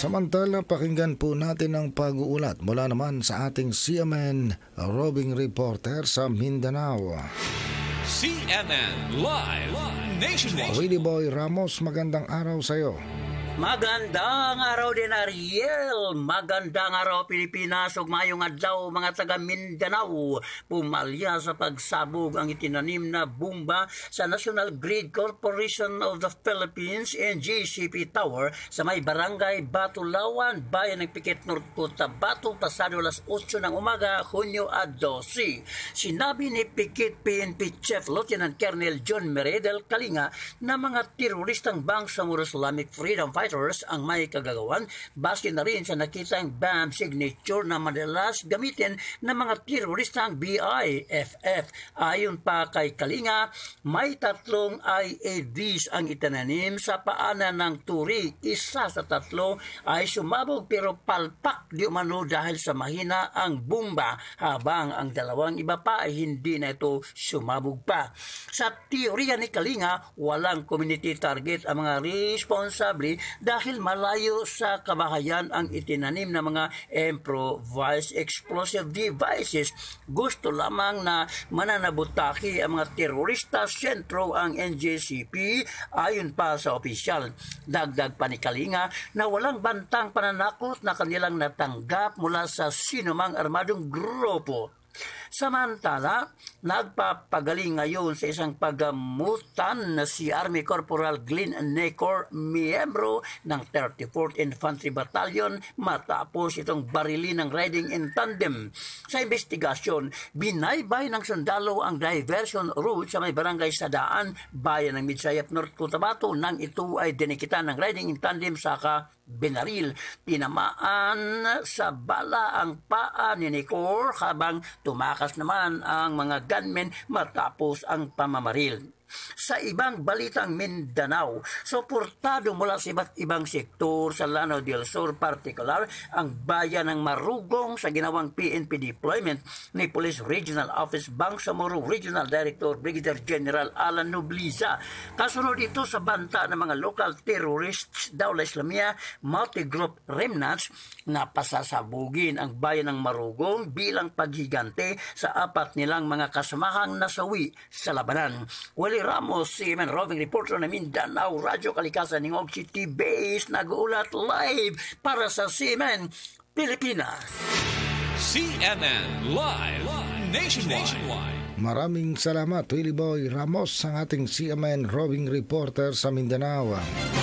Samantala, pakinggan po natin ang pag-uulat mula naman sa ating CMN roving reporter sa Mindanao. CNN Live Nationwide. Willie Boy Ramos, magandang araw sa iyo. Magandang araw din Ariel, magandang araw Pilipinas ug mayong adlaw mga taga Mindanao. Pumalya sa pagsabog ang itinanim na bomba sa National Grid Corporation of the Philippines and GCP Tower sa may barangay Batulawan, bayan ng Piket Norco, Tabato, pasado alas 8 ng umaga, Hunyo at 12. Sinabi ni Piket PNP Chief Lieutenant Colonel John Meredel Kalinga na mga teroristang bangsa ng Islamic Freedom Fighters writers ang may kagagawan base na rin sa nakitang BAM signature na madalas gamitin ng mga teroristang BIFF. Ayon pa kay Kalinga, may tatlong IEDs ang itananim sa paanan ng turi. Isa sa tatlo ay sumabog pero palpak di umano dahil sa mahina ang bomba habang ang dalawang iba pa ay hindi na ito sumabog pa. Sa teorya ni Kalinga, walang community target ang mga responsable dahil malayo sa kabahayan ang itinanim ng mga improvised explosive devices. Gusto lamang na mananabutaki ang mga terorista sentro ang NJCP ayon pa sa opisyal. Dagdag pa ni Kalinga na walang bantang pananakot na kanilang natanggap mula sa sinumang armadong grupo. Samantala, nagpapagaling ngayon sa isang pagamutan na si Army Corporal Glenn Necor, miyembro ng 34th Infantry Battalion matapos itong barili ng riding in tandem. Sa investigasyon, binaybay ng sundalo ang diversion route sa may barangay sa daan, bayan ng Midsayap North Cotabato nang ito ay dinikitan ng riding in tandem sa ka binaril. Tinamaan sa bala ang paa ni Necor habang tumakas itinakas naman ang mga gunmen matapos ang pamamaril sa ibang balitang Mindanao. Suportado mula sa iba't ibang sektor sa Lano del Sur particular ang bayan ng Marugong sa ginawang PNP deployment ni Police Regional Office Bangsamoro Regional Director Brigadier General Alan Nobliza. Kasunod ito sa banta ng mga local terrorists daw la Islamia multi-group remnants na pasasabugin ang bayan ng Marugong bilang paghigante sa apat nilang mga kasamahang nasawi sa labanan. Wali Roy Ramos, si Iman Roving Reporter na Mindanao, Radyo Kalikasan ng Og City Base, nagulat live para sa Simen, Pilipinas. CNN Live, live nationwide. nationwide. Maraming salamat, Willie Boy Ramos, ang ating CMN Roving Reporter sa Mindanao.